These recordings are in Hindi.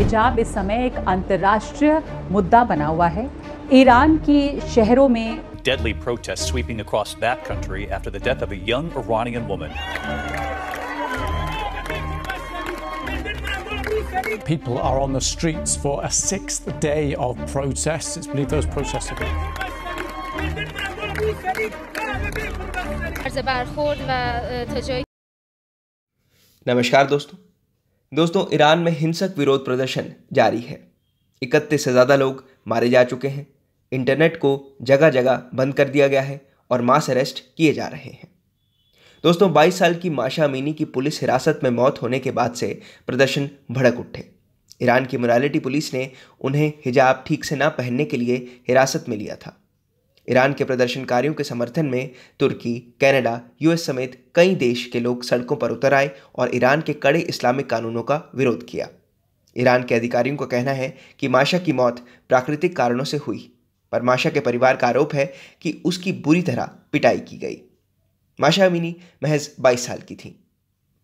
हिजाब इस समय एक अंतर्राष्ट्रीय मुद्दा बना हुआ है ईरान की शहरों में deadly protests sweeping across that country after the death of a young Iranian woman. People are on the streets for a sixth day of protests. It's believed those protests have been. नमस्कार दोस्तों दोस्तों ईरान में हिंसक विरोध प्रदर्शन जारी है इकतीस से ज़्यादा लोग मारे जा चुके हैं इंटरनेट को जगह जगह बंद कर दिया गया है और मास अरेस्ट किए जा रहे हैं दोस्तों 22 साल की माशा अमीनी की पुलिस हिरासत में मौत होने के बाद से प्रदर्शन भड़क उठे ईरान की मोरालिटी पुलिस ने उन्हें हिजाब ठीक से ना पहनने के लिए हिरासत में लिया था ईरान के प्रदर्शनकारियों के समर्थन में तुर्की कनाडा यूएस समेत कई देश के लोग सड़कों पर उतर आए और ईरान के कड़े इस्लामिक कानूनों का विरोध किया ईरान के अधिकारियों का कहना है कि माशा की मौत प्राकृतिक कारणों से हुई पर माशा के परिवार का आरोप है कि उसकी बुरी तरह पिटाई की गई माशा अमीनी महज 22 साल की थी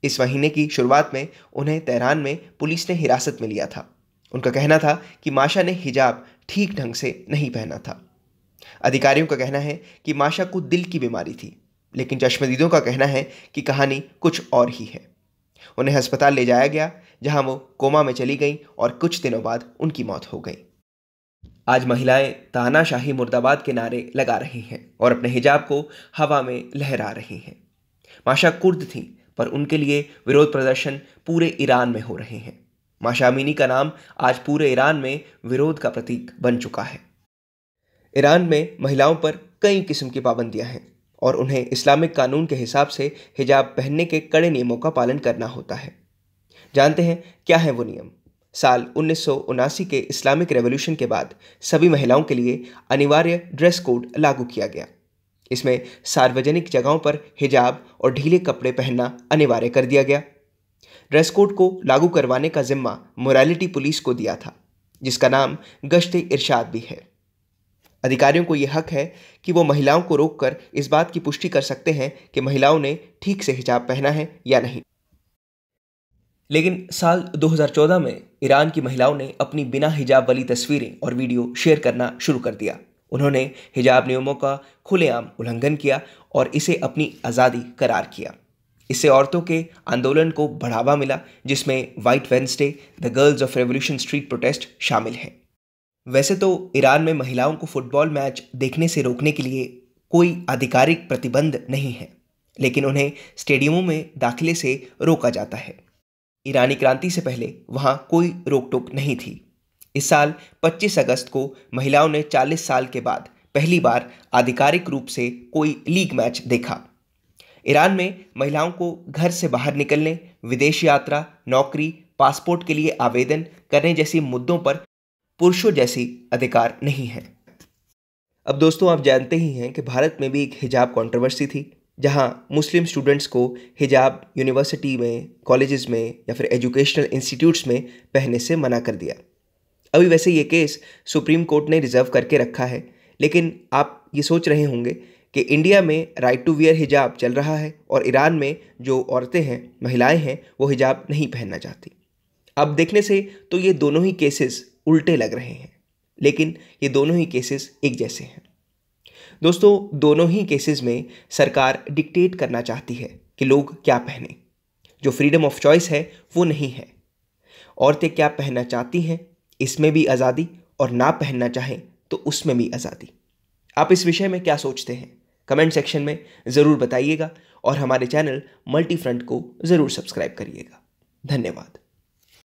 इस महीने की शुरुआत में उन्हें तेहरान में पुलिस ने हिरासत में लिया था उनका कहना था कि माशा ने हिजाब ठीक ढंग से नहीं पहना था अधिकारियों का कहना है कि माशा को दिल की बीमारी थी लेकिन चश्मदीदों का कहना है कि कहानी कुछ और ही है उन्हें अस्पताल ले जाया गया जहां वो कोमा में चली गई और कुछ दिनों बाद उनकी मौत हो गई आज महिलाएं तानाशाही मुर्दाबाद के नारे लगा रही हैं और अपने हिजाब को हवा में लहरा रही हैं माशा कुर्द थीं पर उनके लिए विरोध प्रदर्शन पूरे ईरान में हो रहे हैं माशा अमीनी का नाम आज पूरे ईरान में विरोध का प्रतीक बन चुका है ईरान में महिलाओं पर कई किस्म की पाबंदियां हैं और उन्हें इस्लामिक कानून के हिसाब से हिजाब पहनने के कड़े नियमों का पालन करना होता है जानते हैं क्या है वो नियम साल उन्नीस के इस्लामिक रेवोल्यूशन के बाद सभी महिलाओं के लिए अनिवार्य ड्रेस कोड लागू किया गया इसमें सार्वजनिक जगहों पर हिजाब और ढीले कपड़े पहनना अनिवार्य कर दिया गया ड्रेस कोड को लागू करवाने का जिम्मा मोरालिटी पुलिस को दिया था जिसका नाम गश्त इरशाद भी है अधिकारियों को ये हक है कि वो महिलाओं को रोककर इस बात की पुष्टि कर सकते हैं कि महिलाओं ने ठीक से हिजाब पहना है या नहीं लेकिन साल 2014 में ईरान की महिलाओं ने अपनी बिना हिजाब वाली तस्वीरें और वीडियो शेयर करना शुरू कर दिया उन्होंने हिजाब नियमों का खुलेआम उल्लंघन किया और इसे अपनी आज़ादी करार किया इससे औरतों के आंदोलन को बढ़ावा मिला जिसमें white Wednesday the girls of revolution street protest शामिल हैं वैसे तो ईरान में महिलाओं को फुटबॉल मैच देखने से रोकने के लिए कोई आधिकारिक प्रतिबंध नहीं है लेकिन उन्हें स्टेडियमों में दाखिले से रोका जाता है ईरानी क्रांति से पहले वहाँ कोई रोक टोक नहीं थी इस साल 25 अगस्त को महिलाओं ने 40 साल के बाद पहली बार आधिकारिक रूप से कोई लीग मैच देखा ईरान में महिलाओं को घर से बाहर निकलने विदेश यात्रा नौकरी पासपोर्ट के लिए आवेदन करने जैसे मुद्दों पर पुरुषों जैसी अधिकार नहीं है अब दोस्तों आप जानते ही हैं कि भारत में भी एक हिजाब कंट्रोवर्सी थी जहां मुस्लिम स्टूडेंट्स को हिजाब यूनिवर्सिटी में कॉलेजेस में या फिर एजुकेशनल इंस्टीट्यूट्स में पहनने से मना कर दिया अभी वैसे ये केस सुप्रीम कोर्ट ने रिजर्व करके रखा है लेकिन आप ये सोच रहे होंगे कि इंडिया में राइट टू वियर हिजाब चल रहा है और ईरान में जो औरतें हैं महिलाएं हैं वो हिजाब नहीं पहनना चाहती अब देखने से तो ये दोनों ही केसेस उल्टे लग रहे हैं लेकिन ये दोनों ही केसेस एक जैसे हैं दोस्तों दोनों ही केसेस में सरकार डिक्टेट करना चाहती है कि लोग क्या पहने जो फ्रीडम ऑफ चॉइस है वो नहीं है औरतें क्या पहनना चाहती हैं इसमें भी आज़ादी और ना पहनना चाहें तो उसमें भी आज़ादी आप इस विषय में क्या सोचते हैं कमेंट सेक्शन में ज़रूर बताइएगा और हमारे चैनल मल्टी फ्रंट को ज़रूर सब्सक्राइब करिएगा धन्यवाद